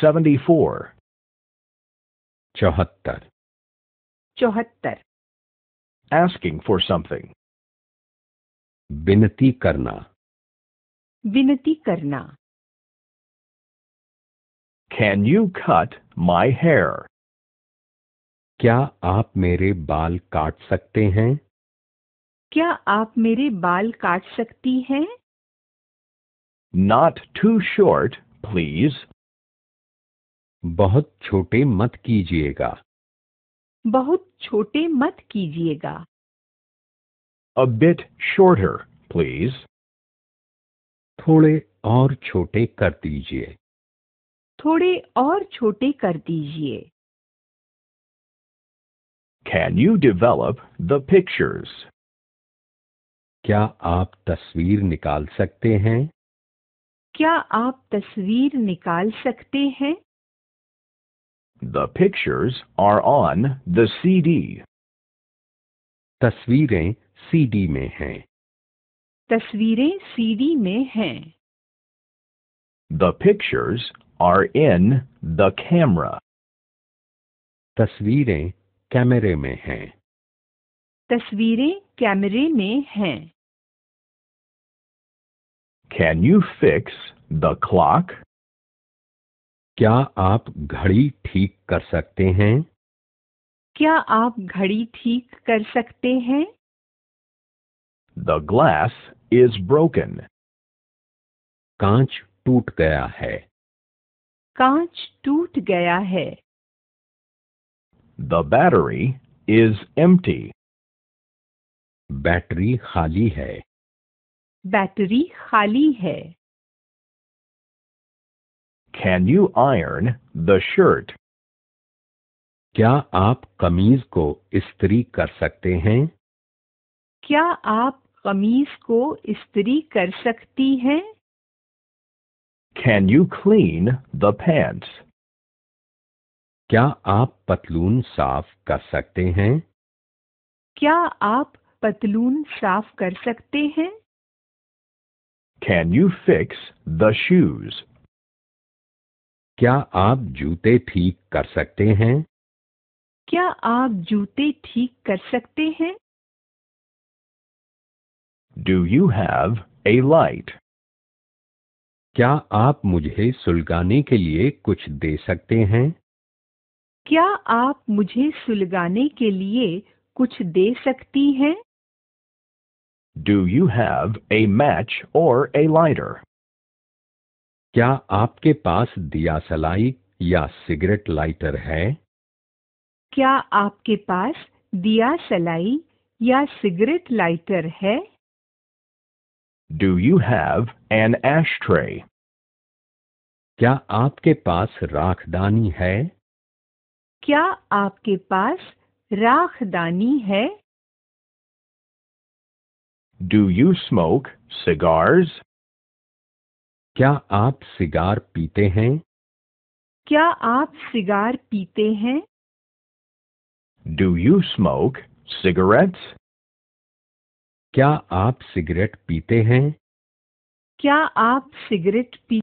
74 74 74 asking for something विनती करना विनती करना can you cut my hair क्या आप मेरे बाल काट सकते हैं क्या आप मेरे बाल काट सकती हैं नॉट टू शॉर्ट प्लीज बहुत छोटे मत कीजिएगा बहुत छोटे मत कीजिएगा A bit shorter, please. थोड़े और छोटे कर दीजिए थोड़े और छोटे कर दीजिए Can you develop the pictures? क्या आप तस्वीर निकाल सकते हैं क्या आप तस्वीर निकाल सकते हैं The pictures are on the CD. तस्वीरें सीडी में हैं। The pictures are in the camera. तस्वीरें कैमरे में हैं। तस्वीरें कैमरे Can you fix the clock? क्या आप घड़ी ठीक कर सकते हैं क्या आप घड़ी ठीक कर सकते हैं द ग्लास इज ब्रोकन कांच टूट गया है कांच टूट गया है the battery is empty battery खाली है बैटरी खाली है Can you iron the shirt? क्या आप कमीज को इस्त्री कर सकते हैं क्या आप कमीज को इस्त्री कर सकती हैं Can you clean the pants? क्या आप पतलून साफ कर सकते हैं क्या आप पतलून साफ कर सकते हैं Can you fix the shoes? क्या आप जूते ठीक कर सकते हैं क्या आप जूते ठीक कर सकते हैं Do you have a light? क्या आप मुझे सुलगाने के लिए कुछ दे सकते हैं क्या आप मुझे सुलगाने के लिए कुछ दे सकती हैं Do you have a match or a lighter? क्या आपके पास दिया सलाई या सिगरेट लाइटर है क्या आपके पास दिया सलाई या सिगरेट लाइटर है do you have an ashtray? क्या आपके पास राखदानी है क्या आपके पास राखदानी है डू यू स्मोक सिगार्स क्या आप सिगार पीते हैं क्या आप सिगार पीते हैं डू यू स्मोक सिगरेट्स क्या आप सिगरेट पीते हैं क्या आप सिगरेट पी